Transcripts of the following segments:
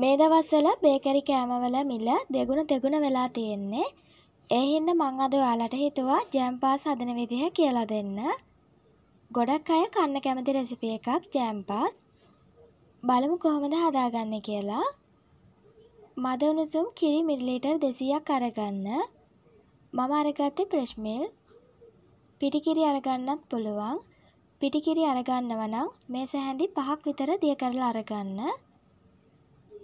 මේ දවස්වල බේකරි කෑමවල මිල දෙගුණ තෙගුණ වෙලා තියෙන්නේ. ඒ හින්දා මං අද ඔයාලට හිතුවා ජෑම් පාස් හදන විදිහ කියලා දෙන්න. ගොඩක් අය කන්න කැමති රෙසිපි එකක් ජෑම් පාස්. බලමු කොහොමද හදාගන්නේ කියලා. මද උණුසුම් කිරි මිලිලීටර් 200ක් අරගන්න. මම අරගත්තේ ප්‍රෙෂ් මිල්ක්. පිටිකිරි අරගන්නත් පුළුවන්. පිටිකිරි අරගන්නවා නම් මේ සැහැඳි පහක් විතර දිය කරලා අරගන්න.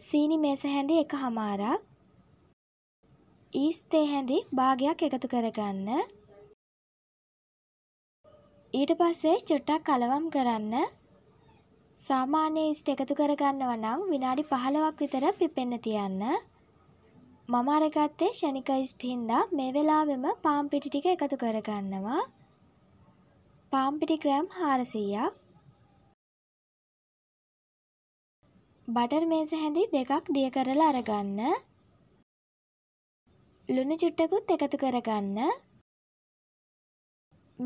සීනි මේස හැඳි එක හමාරක් ඊස්තේ හැඳි භාගයක් එකතු කරගන්න ඊට පස්සේ චුට්ටක් කලවම් කරන්න සාමාන්‍ය ඉස්ට එකතු කරගන්නව නම් විනාඩි 15ක් විතර පිපෙන්න තියන්න මම අරගත්තේ ෂණික ඉස්ට් හින්දා මේ වෙලාවෙම පාම් පිටි ටික එකතු කරගන්නවා පාම් පිටි ග්‍රෑම් 400ක් බටර් මේස හැඳි දෙකක් දිය කරලා අරගන්න. ලුණු චුට්ටකුත් එකතු කරගන්න.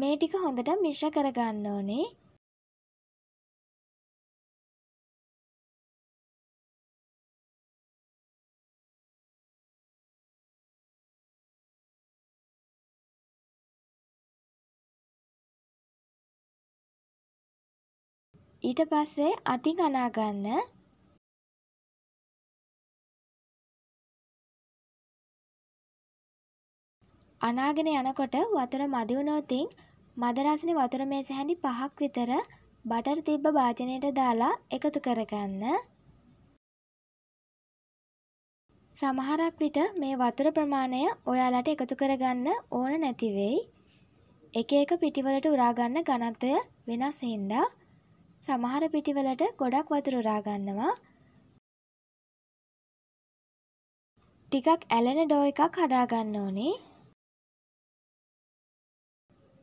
මේ ටික හොඳට මිශ්‍ර කරගන්න ඕනේ. ඊට පස්සේ අතින් අනා ගන්න අනාගෙන යනකොට වතුර මදි වුණොතින් මද රසනේ වතුර මේස හැඳි පහක් විතර බටර් තිබ්බ භාජනයට දාලා එකතු කරගන්න. සමහරක් විට මේ වතුර ප්‍රමාණය ඔයාලට එකතු කරගන්න ඕන නැති වෙයි. එක එක පිටිවලට උරා ගන්න ඝනත්වය වෙනස් හින්දා සමහර පිටිවලට ගොඩක් වතුර උරා ගන්නවා. ටිකක් ඇලෙන ඩෝ එකක් හදා ගන්න ඕනේ.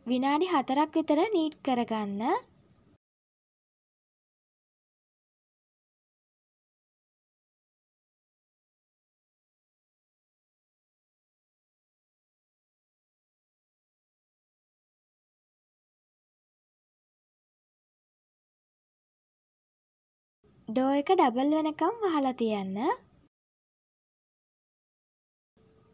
විනාඩි 4ක් විතර නීට් කරගන්න. ඩෝ එක ඩබල් වෙනකම් වහලා තියන්න.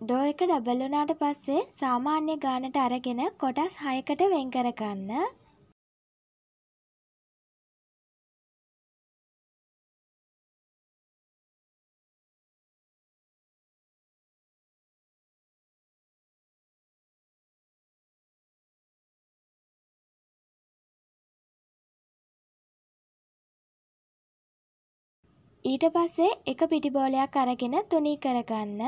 ඩෝ එක ඩබල් වුණාට පස්සේ සාමාන්‍ය ගානට අරගෙන කොටස් 6කට වෙන් කරගන්න. ඊට පස්සේ එක පිටි බෝලයක් අරගෙන තුනී කරගන්න.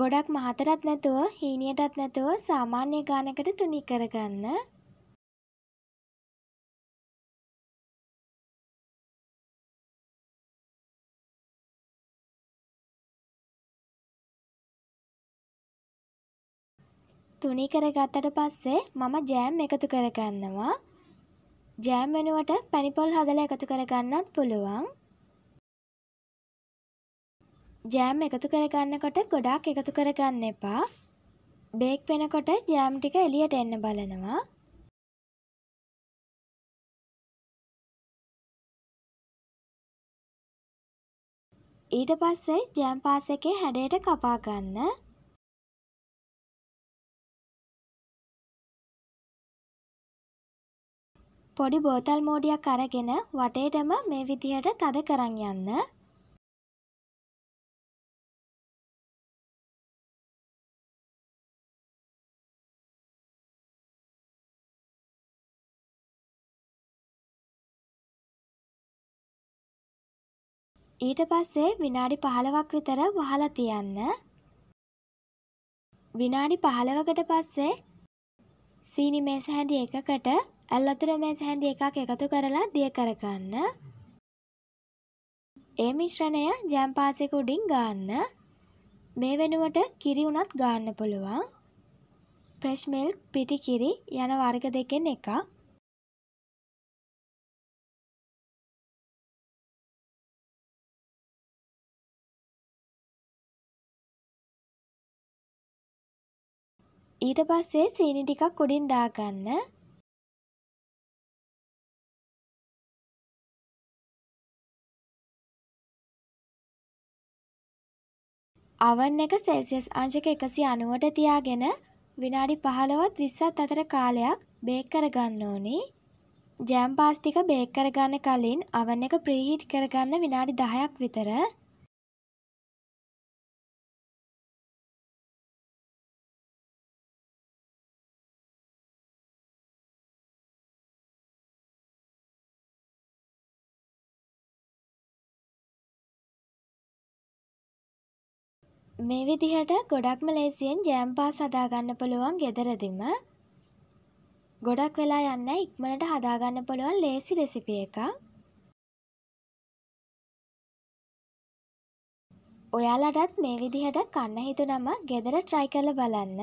ගොඩක් මහතරත් නැතුව හීනියටත් නැතුව සාමාන්‍ය ගානකට තුනි කරගන්න. තුනි කරගත්තට පස්සේ මම ජෑම් එකතු කරගන්නවා. ජෑම් වෙනුවට පැණිපොල් හදලා එකතු කරගන්නත් පුළුවන්. ජෑම් එකතු කරගන්නකොට ගොඩාක් එකතු කරගන්න එපා. බේක් වෙනකොට ජෑම් ටික එළියට එන්න බලනවා. ඊට පස්සේ ජෑම් පාස් එකේ හැඩයට කපා ගන්න. පොඩි බෝතල් මෝඩියක් අරගෙන වටේටම මේ විදිහට තද කරන් යන්න. ඊට පස්සේ විනාඩි 15ක් විතර වහලා තියන්න. විනාඩි 15කට පස්සේ සීනි මේස හැඳි එකකට ඇල්ලතුර මේස හැඳි එකක් එකතු කරලා දිය කරගන්න. ඒ මිශ්‍රණය ජෑම් පාසෙක උඩින් ගන්න. මේ වෙනුවට කිරි උනත් ගන්න පුළුවන්. ප්‍රෙෂ් මිල්ක් පිටි කිරි යන වර්ග දෙකෙන් එකක්. ඊට පස්සේ සීනි ටිකක් උඩින් දාගන්න අවන් එක සෙල්සියස් අංශක එකසි අනුවට තියාගෙන විනාඩි පහළවත් විස්සත් අතර කාලයක් බේක් කරගන්න ඕනේ ජෑම් පාස්ටික බේක් කරගන්න කලින් අවන් එක ප්‍රීහිට් කරගන්න විනාඩි දහයක් විතර මේ විදිහට ගොඩක්ම ලේසියෙන් ජෑම්පා සදාගන්න පුළුවන් ගෙදරදිම ගොඩක් වෙලා යන්න ඉක්මනට හදාගන්න පුළුවන් ලේසි රෙසිපිය එක ඔයාලටත් මේ විදිහට කන්න හිතුනම ගෙදර ට්‍රයි කරල බලන්න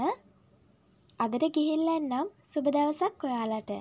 අදට ගිහිල්ලන්නම් සුබ දවසක් ඔයාලට